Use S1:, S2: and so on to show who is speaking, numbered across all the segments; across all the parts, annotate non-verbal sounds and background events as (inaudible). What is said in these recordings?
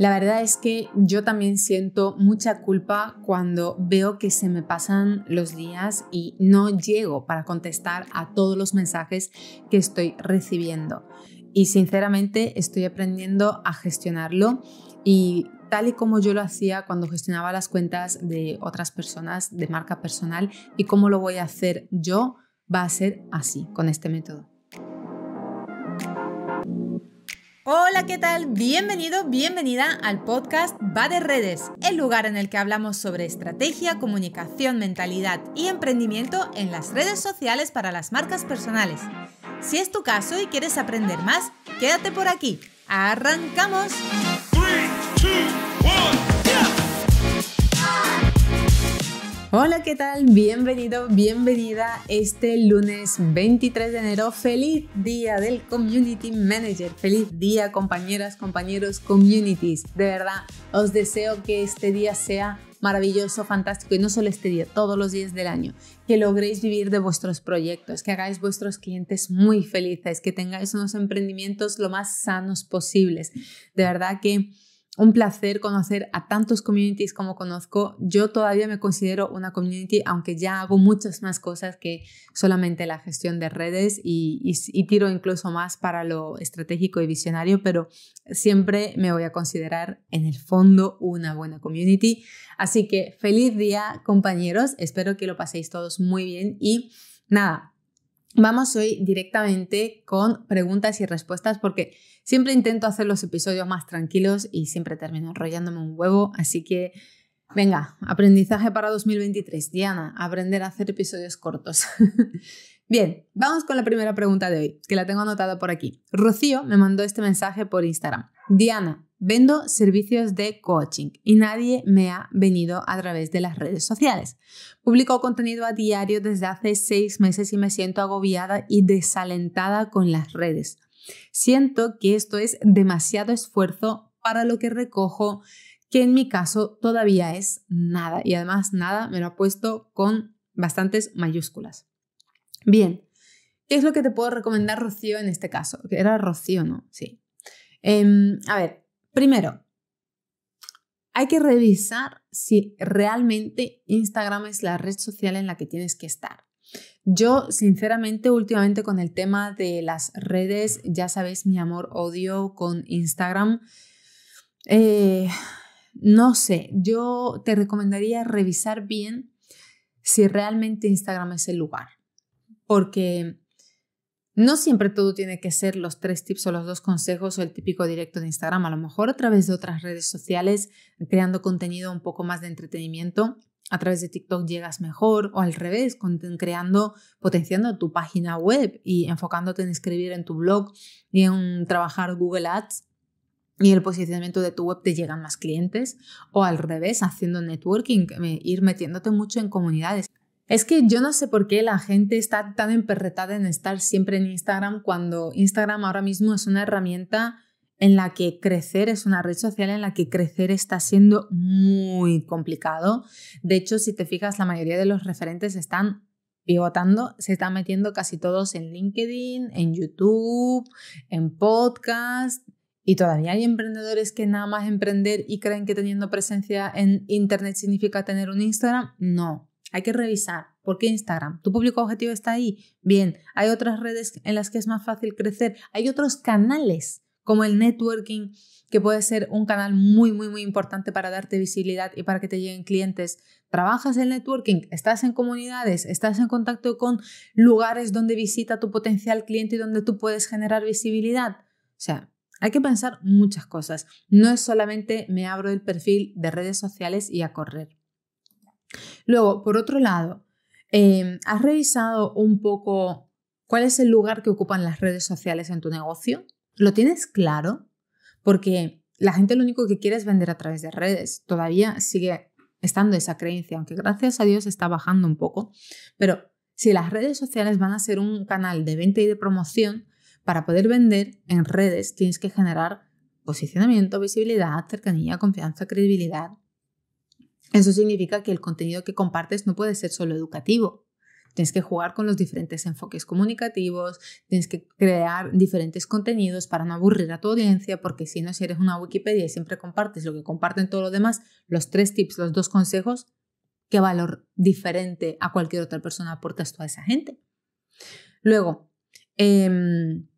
S1: La verdad es que yo también siento mucha culpa cuando veo que se me pasan los días y no llego para contestar a todos los mensajes que estoy recibiendo. Y sinceramente estoy aprendiendo a gestionarlo y tal y como yo lo hacía cuando gestionaba las cuentas de otras personas de marca personal y cómo lo voy a hacer yo va a ser así, con este método. Hola, ¿qué tal? Bienvenido, bienvenida al podcast Va de Redes, el lugar en el que hablamos sobre estrategia, comunicación, mentalidad y emprendimiento en las redes sociales para las marcas personales. Si es tu caso y quieres aprender más, quédate por aquí. ¡Arrancamos! Hola, ¿qué tal? Bienvenido, bienvenida este lunes 23 de enero. Feliz día del Community Manager. Feliz día, compañeras, compañeros, communities. De verdad, os deseo que este día sea maravilloso, fantástico y no solo este día, todos los días del año. Que logréis vivir de vuestros proyectos, que hagáis vuestros clientes muy felices, que tengáis unos emprendimientos lo más sanos posibles. De verdad que un placer conocer a tantos communities como conozco. Yo todavía me considero una community, aunque ya hago muchas más cosas que solamente la gestión de redes y, tiro incluso más para lo estratégico y visionario, pero siempre me voy a considerar en el fondo una buena community. Así que feliz día compañeros, espero que lo paséis todos muy bien y nada, Vamos hoy directamente con preguntas y respuestas porque siempre intento hacer los episodios más tranquilos y siempre termino enrollándome un huevo, así que venga, aprendizaje para 2023, Diana, aprender a hacer episodios cortos. (laughs) Bien, vamos con la primera pregunta de hoy, que la tengo anotada por aquí. Rocío me mandó este mensaje por Instagram. Diana, Vendo servicios de coaching y nadie me ha venido a través de las redes sociales. Publico contenido a diario desde hace seis meses y me siento agobiada y desalentada con las redes. Siento que esto es demasiado esfuerzo para lo que recojo, que en mi caso todavía es nada. Y además nada me lo ha puesto con bastantes mayúsculas. Bien, ¿qué es lo que te puedo recomendar, Rocío, en este caso? Que Era Rocío, ¿no? Sí. Em, a ver, Primero, hay que revisar si realmente Instagram es la red social en la que tienes que estar. Yo, sinceramente, últimamente con el tema de las redes, ya sabéis mi amor-odio con Instagram. Eh, no sé, yo te recomendaría revisar bien si realmente Instagram es el lugar. Porque no siempre todo tiene que ser los tres tips o los dos consejos o el típico directo de Instagram, a lo mejor a través de otras redes sociales, creando contenido un poco más de entretenimiento. A través de TikTok llegas mejor o al revés, creando, potenciando tu página web y enfocándote en escribir en tu blog y en trabajar Google Ads y el posicionamiento de tu web te llegan más clientes o al revés, haciendo networking, eh, ir metiéndote mucho en comunidades. Es que yo no sé por qué la gente está tan emperretada en estar siempre en Instagram cuando Instagram ahora mismo es una herramienta en la que crecer es una red social en la que crecer está siendo muy complicado. De hecho, si te fijas, la mayoría de los referentes están pivotando, se están metiendo casi todos en LinkedIn, en YouTube, en podcast. Y todavía hay emprendedores que nada más emprender y creen que teniendo presencia en Internet significa tener un Instagram. No, hay que revisar. ¿Por qué Instagram? ¿Tu público objetivo está ahí? Bien. ¿Hay otras redes en las que es más fácil crecer? ¿Hay otros canales como el networking, que puede ser un canal muy, muy, muy importante para darte visibilidad y para que te lleguen clientes. Trabajas en networking, estás en comunidades, estás en contacto con lugares donde visita tu potencial cliente y donde tú puedes generar visibilidad. O sea, hay que pensar muchas cosas. No es solamente me abro el perfil de redes sociales y a correr. Luego, por otro lado, em, ¿has revisado un poco cuál es el lugar que ocupan las redes sociales en tu negocio? ¿Lo tienes claro? Porque la gente lo único que quiere es vender a través de redes. Todavía sigue estando esa creencia, aunque gracias a Dios está bajando un poco. Pero si las redes sociales van a ser un canal de venta y de promoción, para poder vender en redes tienes que generar posicionamiento, visibilidad, cercanía, confianza, credibilidad. Eso significa que el contenido que compartes no puede ser solo educativo. Tienes que jugar con los diferentes enfoques comunicativos, tienes que crear diferentes contenidos para no aburrir a tu audiencia, porque si no, si eres una Wikipedia y siempre compartes lo que comparten todos los demás, los tres tips, los dos consejos, ¿qué valor diferente a cualquier otra persona aportas tú a esa gente? Luego, em,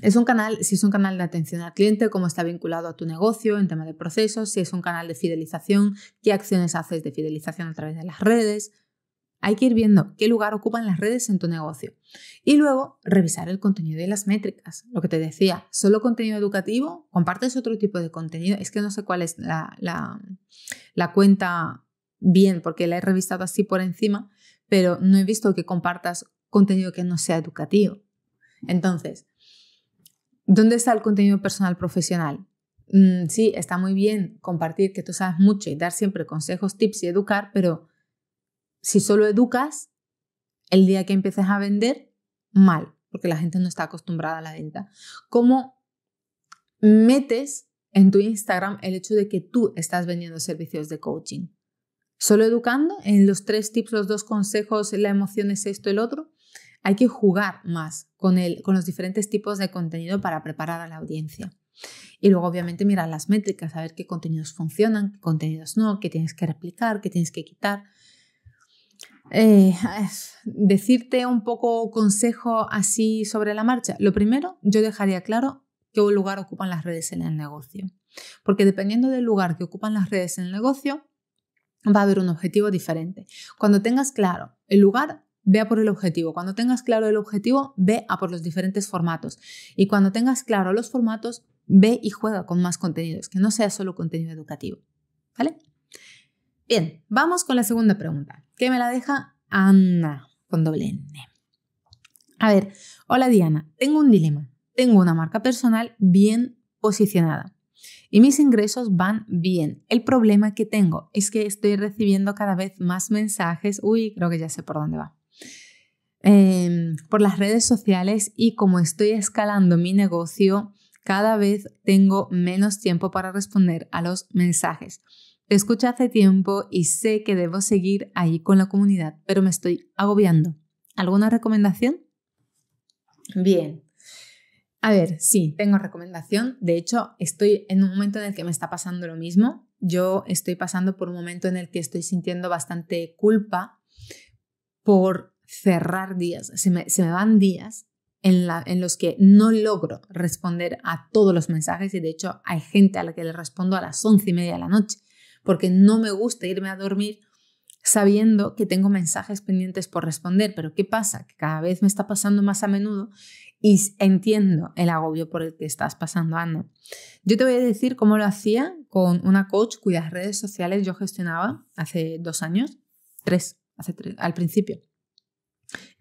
S1: es un canal, si es un canal de atención al cliente, cómo está vinculado a tu negocio en tema de procesos, si es un canal de fidelización, qué acciones haces de fidelización a través de las redes. Hay que ir viendo qué lugar ocupan las redes en tu negocio. Y luego revisar el contenido y las métricas. Lo que te decía, solo contenido educativo, compartes otro tipo de contenido. Es que no sé cuál es la, la cuenta bien, porque la he revisado así por encima, pero no he visto que compartas contenido que no sea educativo. Entonces, ¿Dónde está el contenido personal profesional? Mm, sí, está muy bien compartir que tú sabes mucho y dar siempre consejos, tips y educar, pero si solo educas, el día que empieces a vender, mal, porque la gente no está acostumbrada a la venta. ¿Cómo metes en tu Instagram el hecho de que tú estás vendiendo servicios de coaching? ¿Solo educando en los tres tips, los dos consejos, la emoción es esto, el otro? Hay que jugar más con, con los diferentes tipos de contenido para preparar a la audiencia. Y luego, obviamente, mirar las métricas, saber qué contenidos funcionan, qué contenidos no, qué tienes que replicar, qué tienes que quitar. Eh, decirte un poco consejo así sobre la marcha. Lo primero, yo dejaría claro qué lugar ocupan las redes en el negocio. Porque dependiendo del lugar que ocupan las redes en el negocio, va a haber un objetivo diferente. Cuando tengas claro el lugar, ve a por el objetivo. Cuando tengas claro el objetivo, ve a por los diferentes formatos. Y cuando tengas claro los formatos, ve y juega con más contenidos, que no sea solo contenido educativo. ¿Vale? Bien, vamos con la segunda pregunta, que me la deja Ana con doble N. A ver, hola Diana, tengo un dilema. Tengo una marca personal bien posicionada y mis ingresos van bien. El problema que tengo es que estoy recibiendo cada vez más mensajes. Uy, creo que ya sé por dónde va. Em, por las redes sociales y como estoy escalando mi negocio, cada vez tengo menos tiempo para responder a los mensajes. Te escucho hace tiempo y sé que debo seguir ahí con la comunidad, pero me estoy agobiando. ¿Alguna recomendación? Bien. A ver, sí, tengo recomendación. De hecho, estoy en un momento en el que me está pasando lo mismo. Yo estoy pasando por un momento en el que estoy sintiendo bastante culpa por cerrar días, se me, van días en, en, los que no logro responder a todos los mensajes y de hecho hay gente a la que le respondo a las once y media de la noche porque no me gusta irme a dormir sabiendo que tengo mensajes pendientes por responder, pero ¿qué pasa? Que cada vez me está pasando más a menudo y entiendo el agobio por el que estás pasando, Ana. Yo te voy a decir cómo lo hacía con una coach cuyas redes sociales yo gestionaba hace dos años, hace tres, al principio.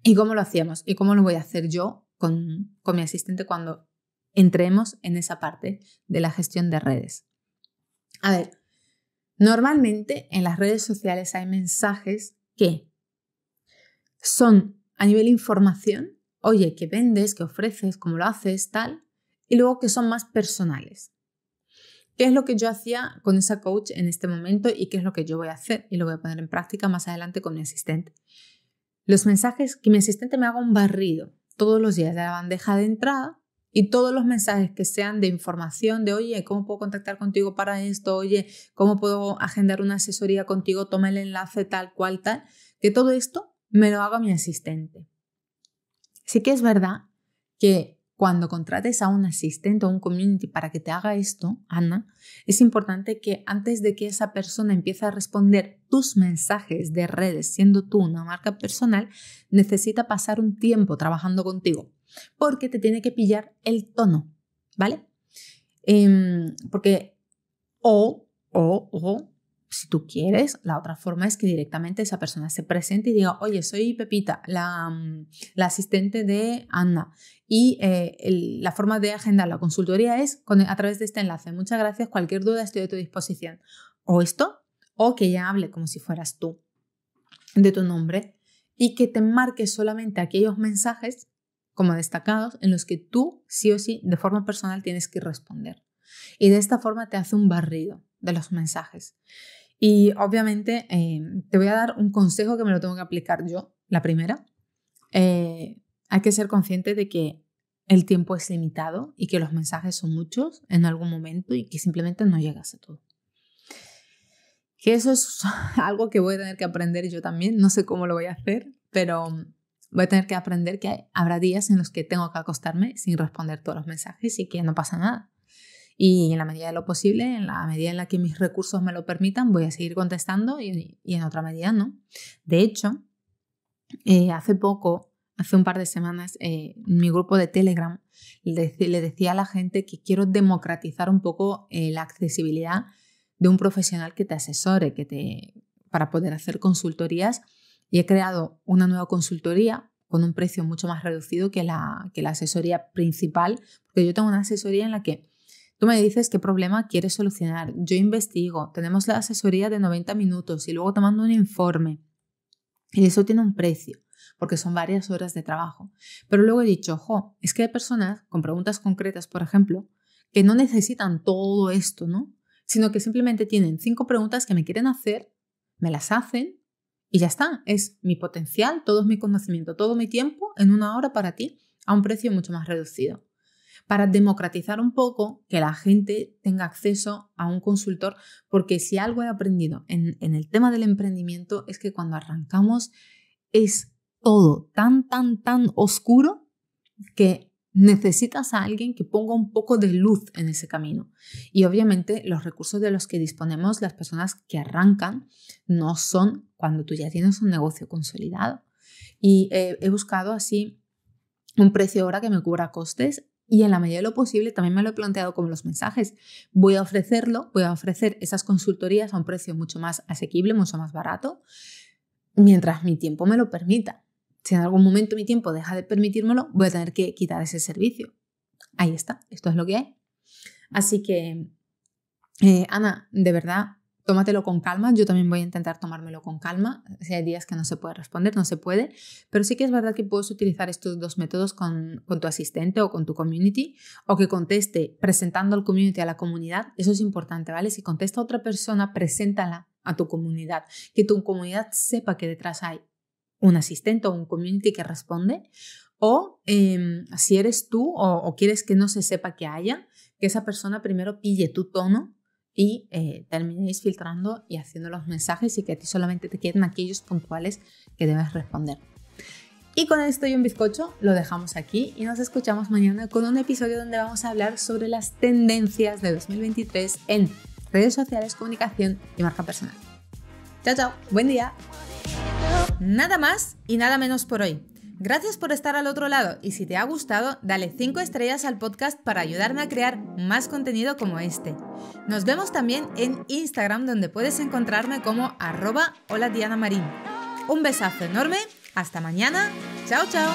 S1: ¿Y cómo lo hacíamos? ¿Y cómo lo voy a hacer yo con, mi asistente cuando entremos en esa parte de la gestión de redes? A ver, normalmente en las redes sociales hay mensajes que son a nivel información, oye, qué vendes, qué ofreces, cómo lo haces, tal, y luego que son más personales. ¿Qué es lo que yo hacía con esa coach en este momento y qué es lo que yo voy a hacer y lo voy a poner en práctica más adelante con mi asistente? Los mensajes que mi asistente me haga un barrido todos los días de la bandeja de entrada y todos los mensajes que sean de información, de oye, ¿cómo puedo contactar contigo para esto? Oye, ¿cómo puedo agendar una asesoría contigo? Toma el enlace tal, cual, tal. Que todo esto me lo haga mi asistente. Sí que es verdad que cuando contrates a un asistente o un community para que te haga esto, Ana, es importante que antes de que esa persona empiece a responder tus mensajes de redes, siendo tú una marca personal, necesita pasar un tiempo trabajando contigo, porque te tiene que pillar el tono, ¿vale? Em, porque o, o, o, si tú quieres, la otra forma es que directamente esa persona se presente y diga, oye, soy Pepita, la, mm, asistente de Anna. Y eh, la forma de agendar la consultoría es con, a través de este enlace. Muchas gracias, cualquier duda estoy a tu disposición. O esto, o que ella hable como si fueras tú, de tu nombre, y que te marque solamente aquellos mensajes como destacados en los que tú sí o sí de forma personal tienes que responder. Y de esta forma te hace un barrido de los mensajes. Y obviamente eh, te voy a dar un consejo que me lo tengo que aplicar yo, la primera. Eh, hay que ser consciente de que el tiempo es limitado y que los mensajes son muchos en algún momento y que simplemente no llegas a todo. Que eso es (laughs) algo que voy a tener que aprender yo también, no sé cómo lo voy a hacer, pero mm, voy a tener que aprender que habrá días en los que tengo que acostarme sin responder todos los mensajes y que no pasa nada. Y en la medida de lo posible, en la medida en la que mis recursos me lo permitan, voy a seguir contestando y, en otra medida no. De hecho, eh, hace poco, hace un par de semanas, eh, mi grupo de Telegram le, decía a la gente que quiero democratizar un poco eh, la accesibilidad de un profesional que te asesore, que te, para poder hacer consultorías. Y he creado una nueva consultoría con un precio mucho más reducido que la, que la asesoría principal, porque yo tengo una asesoría en la que Tú me dices qué problema quieres solucionar, yo investigo, tenemos la asesoría de 90 minutos y luego tomando un informe. Y eso tiene un precio, porque son varias horas de trabajo. Pero luego he dicho, ojo, es que hay personas con preguntas concretas, por ejemplo, que no necesitan todo esto, ¿no? Sino que simplemente tienen cinco preguntas que me quieren hacer, me las hacen y ya está. Es mi potencial, todo es mi conocimiento, todo mi tiempo en una hora para ti a un precio mucho más reducido para democratizar un poco que la gente tenga acceso a un consultor, porque si algo he aprendido en, el tema del emprendimiento es que cuando arrancamos es todo tan, tan, tan oscuro que necesitas a alguien que ponga un poco de luz en ese camino. Y obviamente los recursos de los que disponemos las personas que arrancan no son cuando tú ya tienes un negocio consolidado. Y he buscado así un precio ahora que me cubra costes y en la medida de lo posible, también me lo he planteado como los mensajes. Voy a ofrecerlo, voy a ofrecer esas consultorías a un precio mucho más asequible, mucho más barato, mientras mi tiempo me lo permita. Si en algún momento mi tiempo deja de permitírmelo, voy a tener que quitar ese servicio. Ahí está, esto es lo que hay. Así que, eh, Ana, de verdad, tómatelo con calma, yo también voy a intentar tomármelo con calma, si hay días que no se puede responder, no se puede, pero sí que es verdad que puedes utilizar estos dos métodos con, tu asistente o con tu community, o que conteste presentando al community a la comunidad, eso es importante, ¿vale? Si contesta a otra persona, preséntala a tu comunidad, que tu comunidad sepa que detrás hay un asistente o un community que responde, o em, si eres tú o quieres que no se sepa que haya, que esa persona primero pille tu tono y eh, terminéis filtrando y haciendo los mensajes y que a ti solamente te queden aquellos puntuales que debes responder. Y con esto y un bizcocho lo dejamos aquí y nos escuchamos mañana con un episodio donde vamos a hablar sobre las tendencias de 2023 en redes sociales, comunicación y marca personal. Chao, chao, buen día. Nada más y nada menos por hoy. Gracias por estar al otro lado y si te ha gustado, dale 5 estrellas al podcast para ayudarme a crear más contenido como este. Nos vemos también en Instagram donde puedes encontrarme como arroba hola Diana Marín. Un besazo enorme, hasta mañana, chao chao.